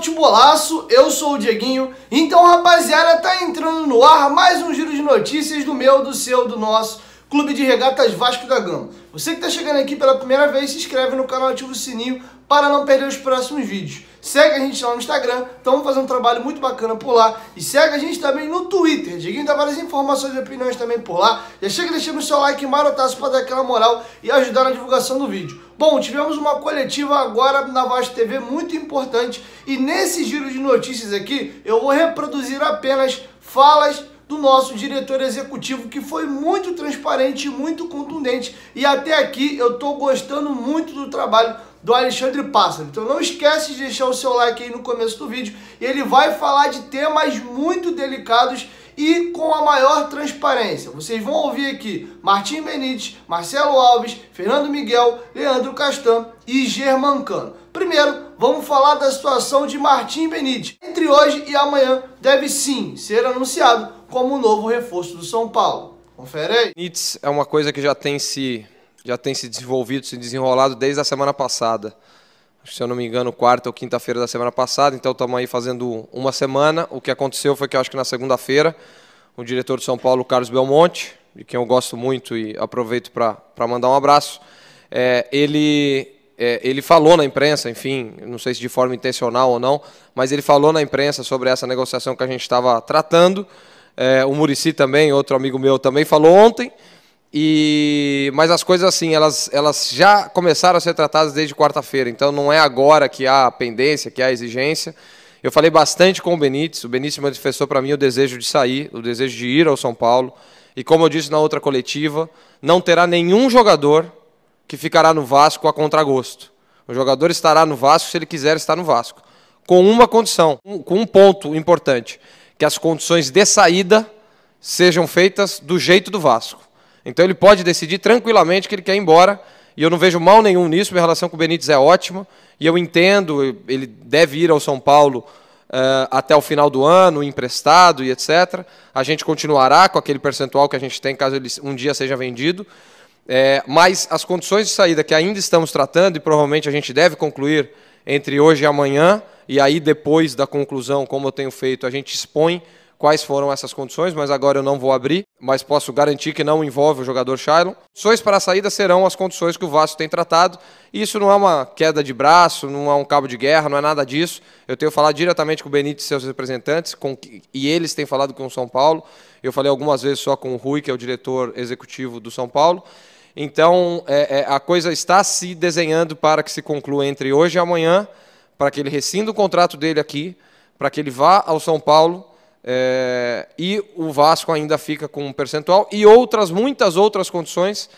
Futebolaço, eu sou o Dieguinho. Então, rapaziada, tá entrando no ar mais um giro de notícias do meu, do seu, do nosso Clube de Regatas Vasco da Gama. Você que tá chegando aqui pela primeira vez, se inscreve no canal, ativa o sininho para não perder os próximos vídeos. Segue a gente lá no Instagram, estamos fazendo um trabalho muito bacana por lá. E segue a gente também no Twitter, Diguinho dá tá várias informações e opiniões também por lá. Já chega deixando o seu like marotaço para dar aquela moral e ajudar na divulgação do vídeo. Bom, tivemos uma coletiva agora na Vasco TV muito importante e nesse giro de notícias aqui eu vou reproduzir apenas falas do nosso diretor executivo, que foi muito transparente, muito contundente. E até aqui eu estou gostando muito do trabalho do Alexandre Pássaro. Então não esquece de deixar o seu like aí no começo do vídeo. Ele vai falar de temas muito delicados e com a maior transparência. Vocês vão ouvir aqui Martim Benítez, Marcelo Alves, Fernando Miguel, Leandro Castan e Germancano. Primeiro, vamos falar da situação de Martim Benítez. Entre hoje e amanhã deve sim ser anunciado como o novo reforço do São Paulo. Confere aí. Benítez é uma coisa que já tem se já tem se desenvolvido, se desenrolado desde a semana passada. Se eu não me engano, quarta ou quinta-feira da semana passada, então estamos aí fazendo uma semana. O que aconteceu foi que acho que na segunda-feira, o diretor de São Paulo, Carlos Belmonte, de quem eu gosto muito e aproveito para mandar um abraço, é, ele, é, ele falou na imprensa, enfim, não sei se de forma intencional ou não, mas ele falou na imprensa sobre essa negociação que a gente estava tratando. É, o Murici também, outro amigo meu, também falou ontem. E mas as coisas assim, elas, elas já começaram a ser tratadas desde quarta-feira, então não é agora que há pendência, que há exigência. Eu falei bastante com o Benítez, o Benítez manifestou para mim o desejo de sair, o desejo de ir ao São Paulo. E como eu disse na outra coletiva, não terá nenhum jogador que ficará no Vasco a contragosto. O jogador estará no Vasco se ele quiser estar no Vasco, com uma condição, com um ponto importante, que as condições de saída sejam feitas do jeito do Vasco. Então ele pode decidir tranquilamente que ele quer ir embora, e eu não vejo mal nenhum nisso, minha relação com o Benítez é ótima, e eu entendo, ele deve ir ao São Paulo uh, até o final do ano, emprestado e etc. A gente continuará com aquele percentual que a gente tem caso ele um dia seja vendido, é, mas as condições de saída que ainda estamos tratando, e provavelmente a gente deve concluir entre hoje e amanhã, e aí depois da conclusão, como eu tenho feito, a gente expõe quais foram essas condições, mas agora eu não vou abrir, mas posso garantir que não envolve o jogador Shailon. Sois para a saída serão as condições que o Vasco tem tratado. E isso não é uma queda de braço, não é um cabo de guerra, não é nada disso. Eu tenho falado diretamente com o Benito e seus representantes, com, e eles têm falado com o São Paulo. Eu falei algumas vezes só com o Rui, que é o diretor executivo do São Paulo. Então, é, é, a coisa está se desenhando para que se conclua entre hoje e amanhã, para que ele rescinda o contrato dele aqui, para que ele vá ao São Paulo é, e o Vasco ainda fica com um percentual, e outras, muitas outras condições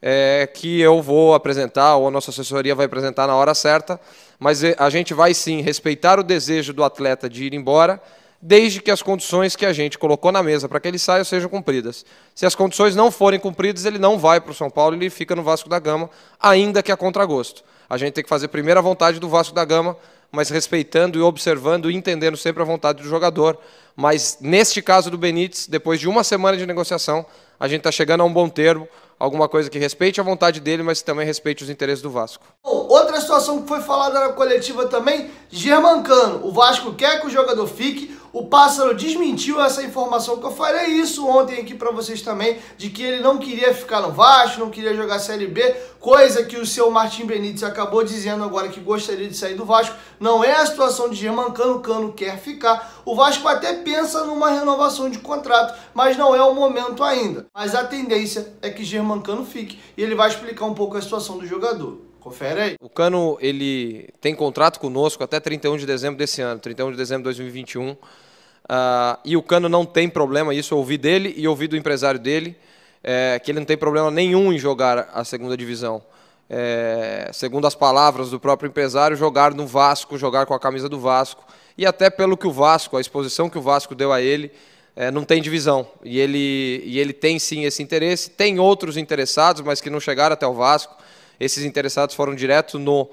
é, que eu vou apresentar, ou a nossa assessoria vai apresentar na hora certa, mas é, a gente vai sim respeitar o desejo do atleta de ir embora, desde que as condições que a gente colocou na mesa para que ele saia sejam cumpridas. Se as condições não forem cumpridas, ele não vai para o São Paulo, ele fica no Vasco da Gama, ainda que a contragosto. A gente tem que fazer primeiro a vontade do Vasco da Gama, mas respeitando e observando e entendendo sempre a vontade do jogador. Mas neste caso do Benítez, depois de uma semana de negociação, a gente está chegando a um bom termo, alguma coisa que respeite a vontade dele, mas que também respeite os interesses do Vasco. outra situação que foi falada na coletiva também, Germancano. O Vasco quer que o jogador fique, o pássaro desmentiu essa informação que eu falei isso ontem aqui para vocês também, de que ele não queria ficar no Vasco, não queria jogar Série B, coisa que o seu Martim Benítez acabou dizendo agora que gostaria de sair do Vasco. Não é a situação de Germancano, Cano quer ficar. O Vasco até pensa numa renovação de contrato, mas não é o momento ainda. Mas a tendência é que Germancano fique e ele vai explicar um pouco a situação do jogador. Confere aí. O Cano, ele tem contrato conosco até 31 de dezembro desse ano, 31 de dezembro de 2021. Uh, ah, e o Cano não tem problema, isso eu ouvi dele e ouvi do empresário dele, é, que ele não tem problema nenhum em jogar a segunda divisão. É, segundo as palavras do próprio empresário, jogar no Vasco, jogar com a camisa do Vasco. E até pelo que o Vasco, a exposição que o Vasco deu a ele, é, não tem divisão. E ele, e ele tem sim esse interesse. Tem outros interessados, mas que não chegaram até o Vasco. Esses interessados foram direto no uh,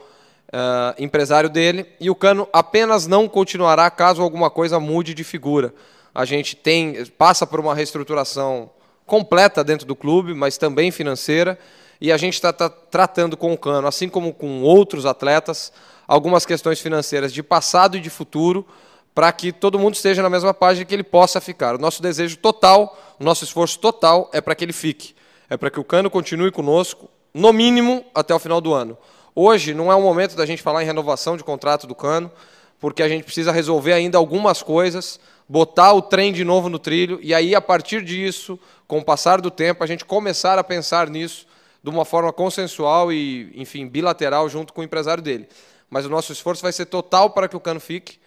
empresário dele e o Cano apenas não continuará caso alguma coisa mude de figura. A gente tem passa por uma reestruturação completa dentro do clube, mas também financeira, e a gente está tá, tratando com o Cano, assim como com outros atletas, algumas questões financeiras de passado e de futuro para que todo mundo esteja na mesma página e que ele possa ficar. O nosso desejo total, o nosso esforço total é para que ele fique. É para que o Cano continue conosco, no mínimo, até o final do ano. Hoje não é o momento da gente falar em renovação de contrato do Cano, porque a gente precisa resolver ainda algumas coisas, botar o trem de novo no trilho, e aí, a partir disso, com o passar do tempo, a gente começar a pensar nisso de uma forma consensual e, enfim, bilateral junto com o empresário dele. Mas o nosso esforço vai ser total para que o Cano fique,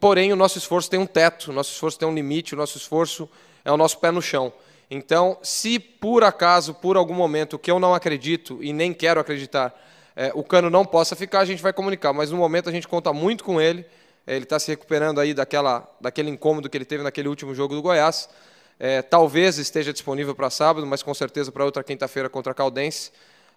porém, o nosso esforço tem um teto, o nosso esforço tem um limite, o nosso esforço é o nosso pé no chão. Então, se por acaso, por algum momento, que eu não acredito e nem quero acreditar, é, o Cano não possa ficar, a gente vai comunicar. Mas no momento a gente conta muito com ele. É, ele está se recuperando aí daquela, daquele incômodo que ele teve naquele último jogo do Goiás. É, talvez esteja disponível para sábado, mas com certeza para outra quinta-feira contra a Caldense,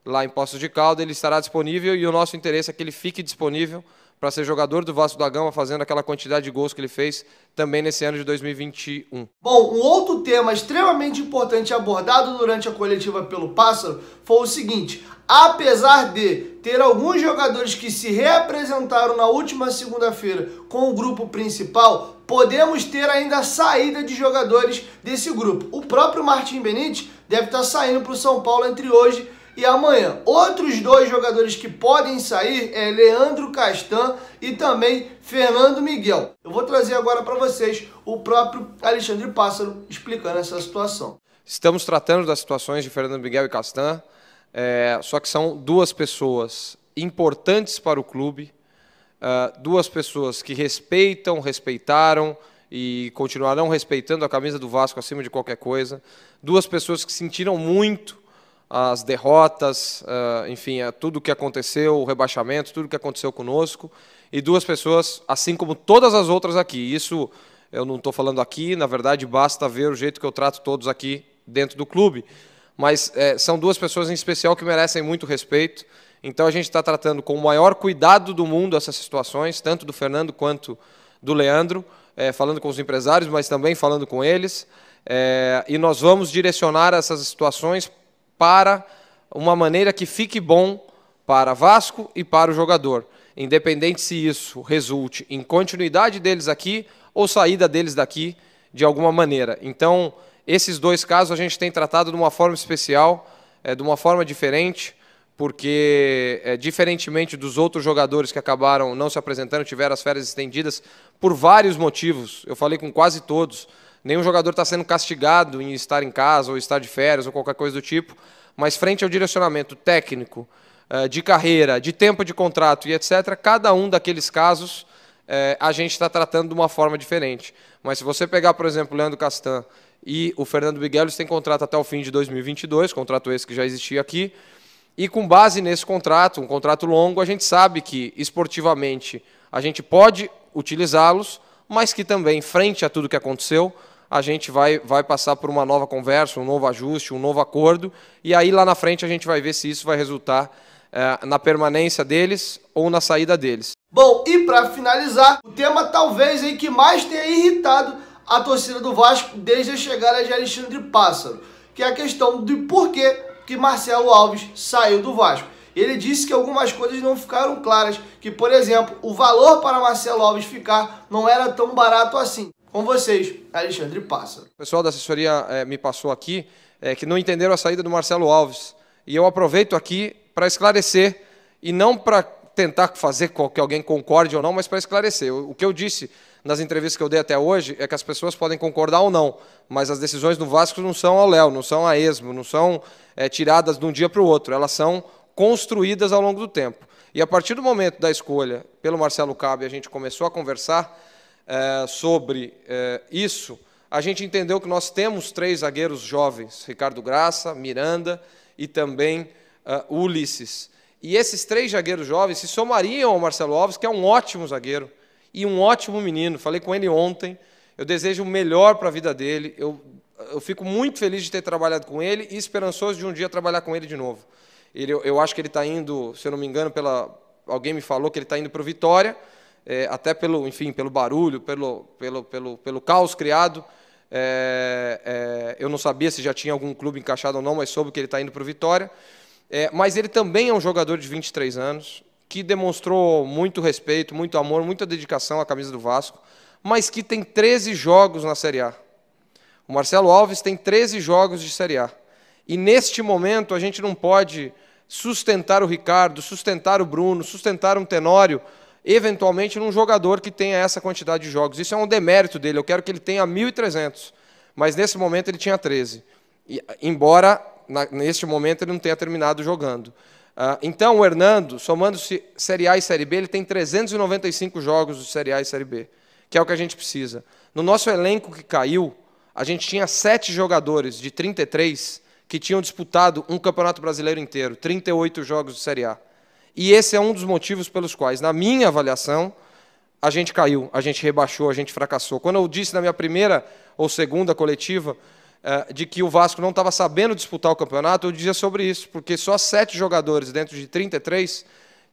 lá em Poços de Calda, ele estará disponível e o nosso interesse é que ele fique disponível para ser jogador do Vasco da Gama, fazendo aquela quantidade de gols que ele fez também nesse ano de 2021. Bom, um outro tema extremamente importante abordado durante a coletiva pelo Pássaro foi o seguinte: apesar de ter alguns jogadores que se reapresentaram na última segunda-feira com o grupo principal, podemos ter ainda a saída de jogadores desse grupo. O próprio Martim Benítez deve estar saindo para o São Paulo entre hoje e amanhã. Outros dois jogadores que podem sair é Leandro Castan e também Fernando Miguel. Eu vou trazer agora para vocês o próprio Alexandre Pássaro explicando essa situação. Estamos tratando das situações de Fernando Miguel e Castan, é, só que são duas pessoas importantes para o clube, é, duas pessoas que respeitam, respeitaram e continuarão respeitando a camisa do Vasco acima de qualquer coisa, duas pessoas que sentiram muito as derrotas, eh, enfim, eh, tudo o que aconteceu, o rebaixamento, tudo o que aconteceu conosco. E duas pessoas, assim como todas as outras aqui. Isso eu não estou falando aqui, na verdade, basta ver o jeito que eu trato todos aqui dentro do clube. Mas é, são duas pessoas em especial que merecem muito respeito. Então a gente está tratando com o maior cuidado do mundo essas situações, tanto do Fernando quanto do Leandro, é, falando com os empresários, mas também falando com eles. É, e nós vamos direcionar essas situações para uma maneira que fique bom para Vasco e para o jogador, independente se isso resulte em continuidade deles aqui ou saída deles daqui de alguma maneira. Então, esses dois casos a gente tem tratado de uma forma especial, é, de uma forma diferente, porque, é, diferentemente dos outros jogadores que acabaram não se apresentando, tiveram as férias estendidas por vários motivos, eu falei com quase todos Nenhum jogador está sendo castigado em estar em casa ou estar de férias ou qualquer coisa do tipo, mas frente ao direcionamento técnico, eh, de carreira, de tempo de contrato e etc., cada um daqueles casos eh, a gente está tratando de uma forma diferente. Mas se você pegar, por exemplo, o Leandro Castan e o Fernando Miguel, tem contrato até o fim de 2022, contrato esse que já existia aqui, e com base nesse contrato, um contrato longo, a gente sabe que esportivamente a gente pode utilizá-los, mas que também, frente a tudo que aconteceu, a gente vai, vai passar por uma nova conversa, um novo ajuste, um novo acordo, e aí lá na frente a gente vai ver se isso vai resultar é, na permanência deles ou na saída deles. Bom, e para finalizar, o tema talvez aí que mais tenha irritado a torcida do Vasco desde a chegada de Alexandre Pássaro, que é a questão de por que Marcelo Alves saiu do Vasco. Ele disse que algumas coisas não ficaram claras, que, por exemplo, o valor para Marcelo Alves ficar não era tão barato assim. Com vocês, Alexandre Passa. O pessoal da assessoria é, me passou aqui é, que não entenderam a saída do Marcelo Alves. E eu aproveito aqui para esclarecer, e não para tentar fazer com que alguém concorde ou não, mas para esclarecer. O, que eu disse nas entrevistas que eu dei até hoje é que as pessoas podem concordar ou não, mas as decisões do Vasco não são ao léu, não são a esmo, não são é, tiradas de um dia para o outro, elas são construídas ao longo do tempo. E a partir do momento da escolha pelo Marcelo Cabe, a gente começou a conversar é, sobre é, isso, a gente entendeu que nós temos três zagueiros jovens: Ricardo Graça, Miranda e também eh, Ulisses. E esses três zagueiros jovens se somariam ao Marcelo Alves, que é um ótimo zagueiro e um ótimo menino. Falei com ele ontem. Eu desejo o melhor para a vida dele. Eu, eu fico muito feliz de ter trabalhado com ele e esperançoso de um dia trabalhar com ele de novo. Ele, eu, eu acho que ele está indo, se eu não me engano, pela alguém me falou que ele está indo para o Vitória é, até pelo, enfim, pelo barulho, pelo, pelo, pelo, pelo caos criado. É, é, eu não sabia se já tinha algum clube encaixado ou não, mas soube que ele está indo para o Vitória. É, mas ele também é um jogador de 23 anos, que demonstrou muito respeito, muito amor, muita dedicação à camisa do Vasco, mas que tem 13 jogos na Série A. O Marcelo Alves tem 13 jogos de Série A. E neste momento a gente não pode sustentar o Ricardo, sustentar o Bruno, sustentar um Tenório eventualmente, num jogador que tenha essa quantidade de jogos. Isso é um demérito dele. Eu quero que ele tenha 1.300, mas nesse momento ele tinha 13. E, embora, na, neste momento, ele não tenha terminado jogando. Uh, então, o Hernando, somando-se Série A e Série B, ele tem 395 jogos de Série A e Série B, que é o que a gente precisa. No nosso elenco que caiu, a gente tinha sete jogadores de 33 que tinham disputado um Campeonato Brasileiro inteiro, 38 jogos de Série A. E esse é um dos motivos pelos quais, na minha avaliação, a gente caiu, a gente rebaixou, a gente fracassou. Quando eu disse na minha primeira ou segunda coletiva eh, de que o Vasco não estava sabendo disputar o campeonato, eu dizia sobre isso, porque só sete jogadores dentro de 33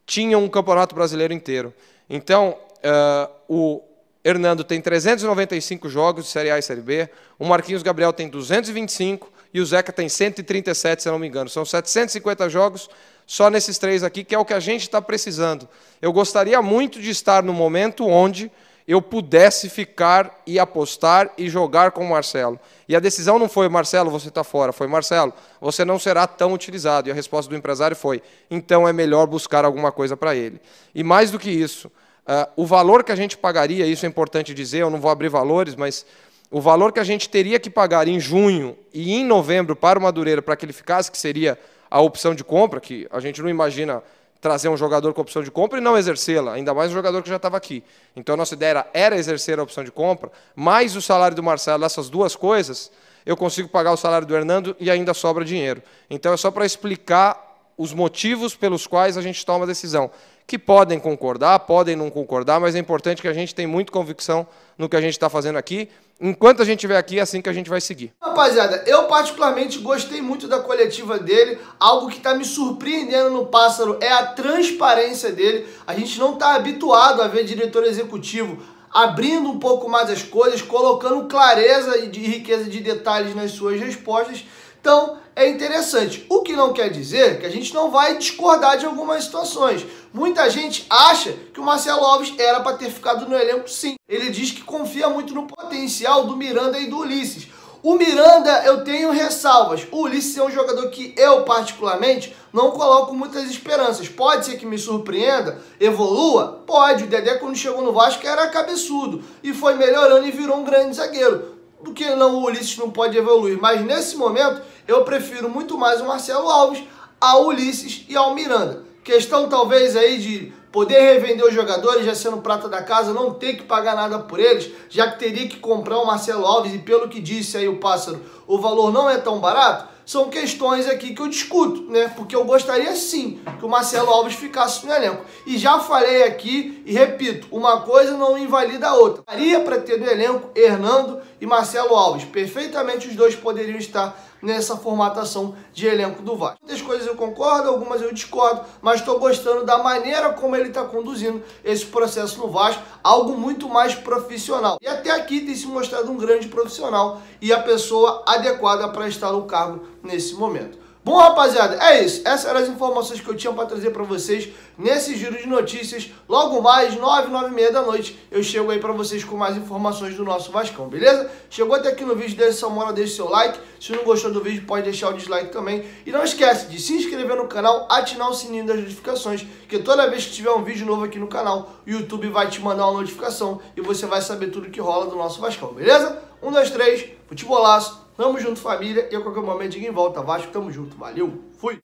tinham um campeonato brasileiro inteiro. Então, eh, o Hernando tem 395 jogos de Série A e Série B, o Marquinhos Gabriel tem 225 e o Zeca tem 137, se não me engano. São 750 jogos, só nesses três aqui, que é o que a gente está precisando. Eu gostaria muito de estar no momento onde eu pudesse ficar e apostar e jogar com o Marcelo. E a decisão não foi, Marcelo, você está fora, foi, Marcelo, você não será tão utilizado. E a resposta do empresário foi, então é melhor buscar alguma coisa para ele. E mais do que isso, uh, o valor que a gente pagaria, isso é importante dizer, eu não vou abrir valores, mas o valor que a gente teria que pagar em junho e em novembro para o Madureira para que ele ficasse, que seria a opção de compra, que a gente não imagina trazer um jogador com opção de compra e não exercê-la, ainda mais um jogador que já estava aqui. Então a nossa ideia era, era, exercer a opção de compra, mais o salário do Marcelo, essas duas coisas, eu consigo pagar o salário do Hernando e ainda sobra dinheiro. Então é só para explicar os motivos pelos quais a gente toma a decisão, que podem concordar, podem não concordar, mas é importante que a gente tenha muita convicção no que a gente está fazendo aqui. Enquanto a gente estiver aqui, é assim que a gente vai seguir. Rapaziada, eu particularmente gostei muito da coletiva dele. Algo que está me surpreendendo no Pássaro é a transparência dele. A gente não está habituado a ver diretor executivo abrindo um pouco mais as coisas, colocando clareza e riqueza de detalhes nas suas respostas. Então, é interessante. O que não quer dizer que a gente não vai discordar de algumas situações. Muita gente acha que o Marcelo Alves era para ter ficado no elenco, sim. Ele diz que confia muito no potencial do Miranda e do Ulisses. O Miranda, eu tenho ressalvas. O Ulisses é um jogador que eu, particularmente, não coloco muitas esperanças. Pode ser que me surpreenda, evolua? Pode. O Dedé, quando chegou no Vasco, era cabeçudo e foi melhorando e virou um grande zagueiro porque não, o Ulisses não pode evoluir. Mas nesse momento, eu prefiro muito mais o Marcelo Alves ao Ulisses e ao Miranda. Questão talvez aí de poder revender os jogadores, já sendo prata da casa, não ter que pagar nada por eles, já que teria que comprar o Marcelo Alves e pelo que disse aí o Pássaro, o valor não é tão barato são questões aqui que eu discuto, né? Porque eu gostaria sim que o Marcelo Alves ficasse no elenco. E já falei aqui e repito, uma coisa não invalida a outra. Daria para ter no elenco Hernando e Marcelo Alves. Perfeitamente os dois poderiam estar nessa formatação de elenco do Vasco. Muitas coisas eu concordo, algumas eu discordo, mas estou gostando da maneira como ele está conduzindo esse processo no Vasco, algo muito mais profissional. E até aqui tem se mostrado um grande profissional e a pessoa adequada para estar no cargo nesse momento. Bom, rapaziada, é isso. Essas eram as informações que eu tinha para trazer para vocês nesse giro de notícias. Logo mais, 9, 9 e meia da noite, eu chego aí para vocês com mais informações do nosso Vascão, beleza? Chegou até aqui no vídeo, deixa sua deixe deixa seu like. Se não gostou do vídeo, pode deixar o dislike também. E não esquece de se inscrever no canal, atinar o sininho das notificações, que toda vez que tiver um vídeo novo aqui no canal, o YouTube vai te mandar uma notificação e você vai saber tudo que rola do nosso Vascão, beleza? Um, dois, três, futebolaço. Tamo junto, família. E a qualquer momento, diga em volta. Vasco, tamo junto. Valeu, fui!